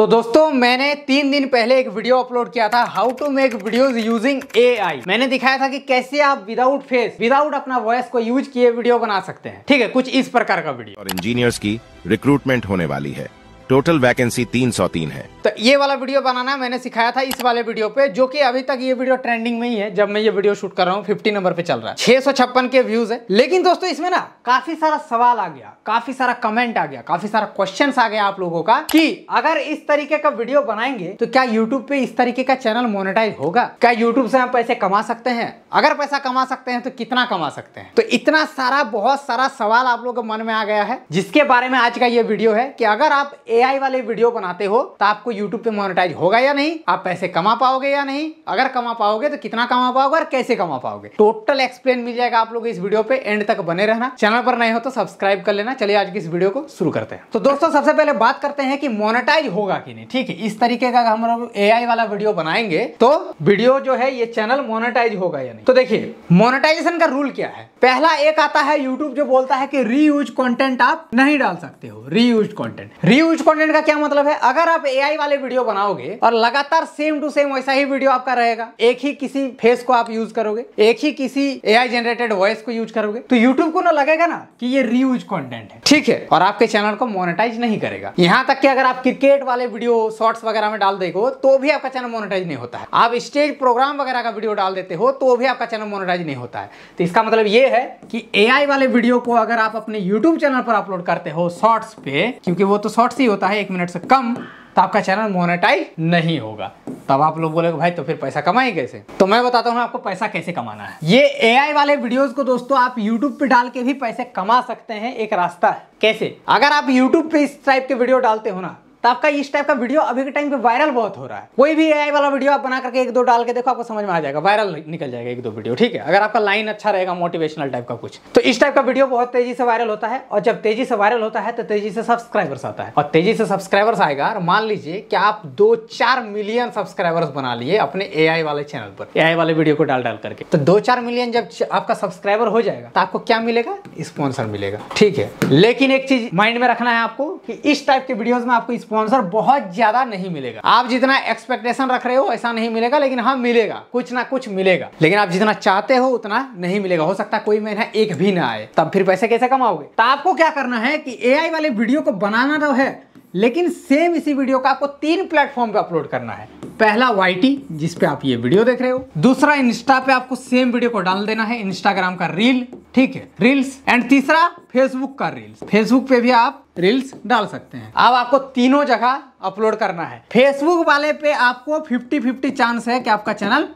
तो दोस्तों मैंने तीन दिन पहले एक वीडियो अपलोड किया था how to make videos using AI मैंने दिखाया था कि कैसे आप विदाउट फेस विदाउट अपना वॉइस को यूज किए वीडियो बना सकते हैं ठीक है कुछ इस प्रकार का वीडियो और इंजीनियर्स की रिक्रूटमेंट होने वाली है टोटल वैकेंसी 303 है तो ये वाला वीडियो बनाना मैंने सिखाया था इस वाले वीडियो पे जो कि अभी तक ये वीडियो ट्रेंडिंग में ही है जब मैं ये वीडियो शूट कर रहा हूँ फिफ्टी नंबर पे चल रहा है छह के व्यूज है लेकिन दोस्तों इसमें ना काफी सारा सवाल आ गया काफी सारा कमेंट आ गया काफी सारा क्वेश्चन आ गया आप लोगों का की अगर इस तरीके का वीडियो बनाएंगे तो क्या यूट्यूब पे इस तरीके का चैनल मोनिटाइज होगा क्या यूट्यूब से हम पैसे कमा सकते हैं अगर पैसा कमा सकते हैं तो कितना कमा सकते हैं तो इतना सारा बहुत सारा सवाल आप लोगों के मन में आ गया है जिसके बारे में आज का ये वीडियो है कि अगर आप एआई वाले वीडियो बनाते हो तो आपको यूट्यूब पे मोनेटाइज होगा या नहीं आप पैसे कमा पाओगे या नहीं अगर कमा पाओगे तो कितना कमा पाओगे और कैसे कमा पाओगे टोटल एक्सप्लेन मिल जाएगा आप लोग इस वीडियो पे एंड तक बने रहना चैनल पर नए हो तो सब्सक्राइब कर लेना चलिए आज की इस वीडियो को शुरू करते हैं तो दोस्तों सबसे पहले बात करते हैं कि मोनेटाइज होगा कि नहीं ठीक है इस तरीके का हम लोग ए वाला वीडियो बनाएंगे तो वीडियो जो है ये चैनल मोनेटाइज होगा या नहीं तो देखिए मोनेटाइजेशन का रूल क्या है पहला एक आता है YouTube जो बोलता है कि रीयूज कंटेंट आप नहीं डाल सकते हो रीयूज कंटेंट रीयूज कंटेंट का क्या मतलब है अगर आप AI वाले वीडियो बनाओगे और लगातार सेम टू सेम वैसा ही वीडियो आपका रहेगा एक ही किसी फेस को आप यूज करोगे एक ही किसी AI जनरेटेड वॉइस को यूज करोगे तो यूट्यूब को ना लगेगा ना कि ये रीयूज कॉन्टेंट है ठीक है और आपके चैनल को मोनिटाइज नहीं करेगा यहाँ तक कि अगर आप क्रिकेट वाले वीडियो शॉर्ट्स वगैरह में डाल देगा तो भी आपका चैनल मोनिटाइज नहीं होता है आप स्टेज प्रोग्राम वगैरह का वीडियो डाल देते हो तो भी आपका चैनल मोनिटाइज नहीं होता है तो इसका मतलब ये है कि एआई वाले वीडियो को अगर आप अपने यूट्यूब चैनल पर अपलोड करते हो शॉर्ट्स पे क्योंकि वो तो शॉर्ट्स ही होता है एक मिनट से कम तो आपका चैनल मोनेटाइज नहीं होगा तब आप लोग बोलेगे भाई तो फिर पैसा कमाए कैसे तो मैं बताता हूँ आपको पैसा कैसे कमाना है ये ए वाले वीडियोस को दोस्तों आप यूट्यूब पे डाल के भी पैसे कमा सकते हैं एक रास्ता है कैसे अगर आप यूट्यूब पे इस टाइप के वीडियो डालते हो ना तो आपका इस टाइप का वीडियो अभी के टाइम पे वायरल बहुत हो रहा है कोई भी एआई वाला वीडियो आप बना करके एक दो डाल के देखो आपको समझ में आ जाएगा वायरल निकल जाएगा एक दो वीडियो ठीक है अगर आपका लाइन अच्छा रहेगा मोटिवेशनल टाइप का कुछ तो इस टाइप का वीडियो बहुत तेजी से वायरल होता है और जब तेजी से वायरल होता है तो तेजी से सब्सक्राइबर्स आता है और तेजी से सब्सक्राइबर्स आएगा और मान लीजिए कि आप दो चार मिलियन सब्सक्राइबर्स बना लिए अपने ए वाले चैनल पर ए वाले वीडियो को डाल डाल करके तो दो चार मिलियन जब आपका सब्सक्राइबर हो जाएगा तो आपको क्या मिलेगा स्पॉन्सर मिलेगा ठीक है लेकिन एक चीज माइंड में रखना है आपको कि इस टाइप के वीडियोज में आपको स्पॉन्सर बहुत ज्यादा नहीं मिलेगा आप जितना एक्सपेक्टेशन रख रहे हो ऐसा नहीं मिलेगा लेकिन हाँ मिलेगा कुछ ना कुछ मिलेगा लेकिन आप जितना चाहते हो उतना नहीं मिलेगा हो सकता कोई महीना एक भी ना आए तब फिर पैसे कैसे कमाओगे तो आपको क्या करना है कि एआई वाले वीडियो को बनाना तो है लेकिन सेम इसी वीडियो का आपको तीन प्लेटफॉर्म पे अपलोड करना है पहला वाई जिस पे आप ये वीडियो देख रहे हो दूसरा इंस्टा पे आपको सेम वीडियो को डाल देना है इंस्टाग्राम का रील ठीक है रील्स एंड तीसरा फेसबुक का रील्स फेसबुक पे भी आप रील्स डाल सकते हैं अब आपको तीनों जगह अपलोड करना है फेसबुक वाले पे आपको 50-50 चांस है कि आपका चैनल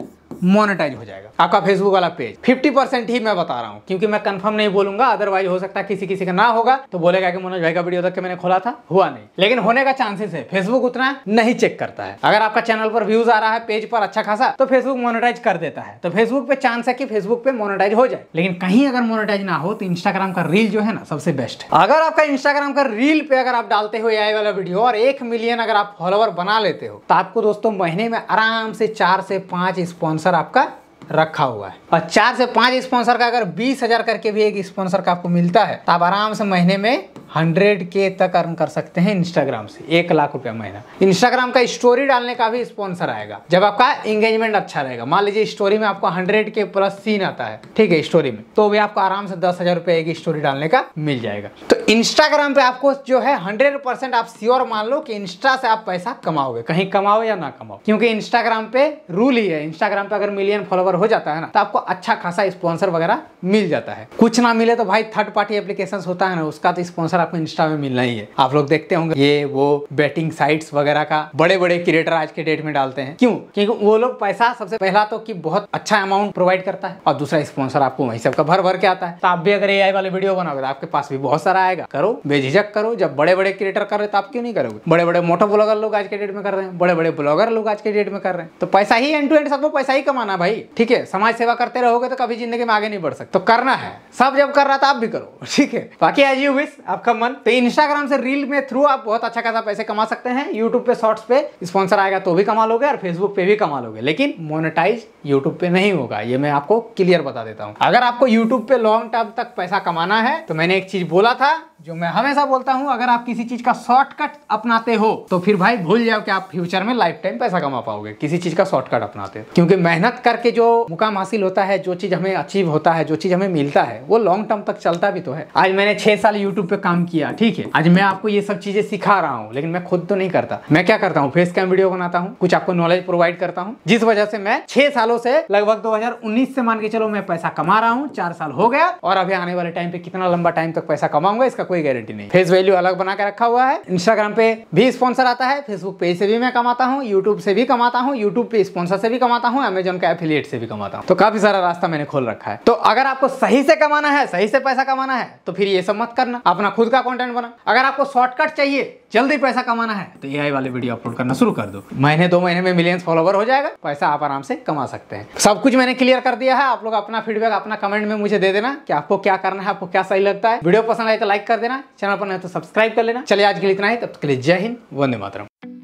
मोनेटाइज हो जाएगा आपका फेसबुक वाला पेज 50 परसेंट ही मैं बता रहा हूँ क्योंकि मैं कंफर्म नहीं बोलूंगा अदरवाइज हो सकता है किसी किसी का ना होगा तो बोलेगा कि मनोज भाई का वीडियो तक मैंने खोला था हुआ नहीं लेकिन होने का चांसेस है फेसबुक उतना नहीं चेक करता है अगर आपका चैनल पर व्यूज आ रहा है पेज पर अच्छा खासा तो फेसबुक मोनेटाइज कर देता है तो फेसबुक पे चांस है कि फेसबुक पे मोनेटाइज हो जाए लेकिन कहीं अगर मोनेटाइज ना हो तो इंस्टाग्राम का रील जो है ना सबसे बेस्ट है अगर आपका इंस्टाग्राम का रील पे अगर आप डालते हो एआई वाला वीडियो और एक मिलियन अगर आप फॉलोवर बना लेते हो तो आपको दोस्तों महीने में आराम से चार से पांच स्पॉन्सर स्पॉन्सर आपका रखा हुआ है और चार से पांच स्पॉन्सर का अगर बीस हजार करके भी एक स्पॉन्सर का आपको मिलता है तो आप आराम से महीने में हंड्रेड के तक अर्न कर सकते हैं इंस्टाग्राम से एक लाख रुपया महीना इंस्टाग्राम का स्टोरी डालने का भी स्पॉन्सर आएगा जब आपका एंगेजमेंट अच्छा रहेगा मान लीजिए स्टोरी में आपको हंड्रेड के प्लस सीन आता है ठीक है स्टोरी में तो भी आपको आराम से दस हजार रुपया एक स्टोरी डालने का मिल जाएगा तो इंस्टाग्राम पे आपको जो है हंड्रेड परसेंट आप श्योर मान लो कि इंस्टा से आप पैसा कमाओगे कहीं कमाओ या ना कमाओ क्योंकि इंस्टाग्राम पे रूल ही है इंस्टाग्राम पे अगर मिलियन फॉलोवर हो जाता है ना तो आपको अच्छा खासा स्पॉन्सर वगैरह मिल जाता है कुछ ना मिले तो भाई थर्ड पार्टी एप्लीकेशन होता है ना उसका तो स्पॉन्सर आपको इंस्टा में मिलना ही है आप लोग देखते होंगे ये वो बेटिंग साइट्स वगैरह का बड़े बड़े क्रिएटर आज के डेट में डालते हैं क्यों क्योंकि वो लोग पैसा सबसे पहला तो कि बहुत अच्छा अमाउंट प्रोवाइड करता है और दूसरा स्पॉन्सर आपको वही सब भर भर के आता है तो आप भी अगर ए वाले वीडियो बनाओगे तो आपके पास भी बहुत सारा आएगा करो बेझिझक करो जब बड़े बड़े क्रिएटर कर रहे तो आप क्यों नहीं करोगे बड़े बड़े मोटो ब्लॉगर लोग आज के डेट में कर रहे हैं बड़े बड़े ब्लॉगर लोग आज के डेट में कर रहे हैं तो पैसा ही एंड टू एंड सबको पैसा ही कमाना भाई ठीक है समाज सेवा करते रहोगे तो कभी जिंदगी में आगे नहीं बढ़ सकते तो करना है सब जब कर रहा था तो आप भी करो ठीक है बाकी आज यू विश आप आपका मन तो इंस्टाग्राम से रील में थ्रू आप बहुत अच्छा खासा पैसे कमा सकते हैं यूट्यूब पे शॉर्ट्स पे स्पॉन्सर आएगा तो भी कमा लोगे और फेसबुक पे भी कमा लोगे लेकिन मोनेटाइज यूट्यूब पे नहीं होगा ये मैं आपको क्लियर बता देता हूँ अगर आपको यूट्यूब पे लॉन्ग टर्म तक पैसा कमाना है तो मैंने एक चीज बोला था जो मैं हमेशा बोलता हूँ अगर आप किसी चीज का शॉर्टकट अपनाते हो तो फिर भाई भूल जाओ कि आप फ्यूचर में लाइफ टाइम पैसा कमा पाओगे किसी चीज का शॉर्टकट अपनाते हो क्योंकि मेहनत करके जो मुकाम हासिल होता है जो चीज हमें अचीव होता है जो चीज हमें मिलता है वो लॉन्ग टर्म तक चलता भी तो है आज मैंने छह साल यूट्यूब पे काम काम किया ठीक है आज मैं आपको ये सब चीजें सिखा रहा हूँ लेकिन मैं खुद तो नहीं करता मैं क्या करता हूँ फेस कैम वीडियो बनाता हूँ कुछ आपको नॉलेज प्रोवाइड करता हूँ जिस वजह से मैं छह सालों से लगभग दो से मान के चलो मैं पैसा कमा रहा हूँ चार साल हो गया और अभी आने वाले टाइम पे कितना लंबा टाइम तक पैसा कमाऊंगा इसका कोई गारंटी नहीं फेस वैल्यू अलग बना के रखा हुआ है इंस्टाग्राम पे भी स्पॉन्सर आता है फेसबुक पेज से भी मैं कमाता हूँ यूट्यूब से भी कमाता हूँ यूट्यूब पे स्पॉन्सर से भी कमाता हूँ अमेजोन का एफिलियट से भी कमाता हूँ तो काफी सारा रास्ता मैंने खोल रखा है तो अगर आपको सही से कमाना है सही से पैसा कमाना है तो फिर ये सब मत करना अपना खुद खुद का कंटेंट बना अगर आपको शॉर्टकट चाहिए जल्दी पैसा कमाना है तो ए वाले वीडियो अपलोड करना शुरू कर दो महीने दो महीने में मिलियंस फॉलोवर हो जाएगा पैसा आप आराम से कमा सकते हैं सब कुछ मैंने क्लियर कर दिया है आप लोग अपना फीडबैक अपना कमेंट में मुझे दे देना कि आपको क्या करना है आपको क्या सही लगता है वीडियो पसंद आए तो लाइक कर देना चैनल पर नहीं तो सब्सक्राइब कर लेना चलिए आज के लिए इतना ही तब तक के लिए जय हिंद वंदे मातरम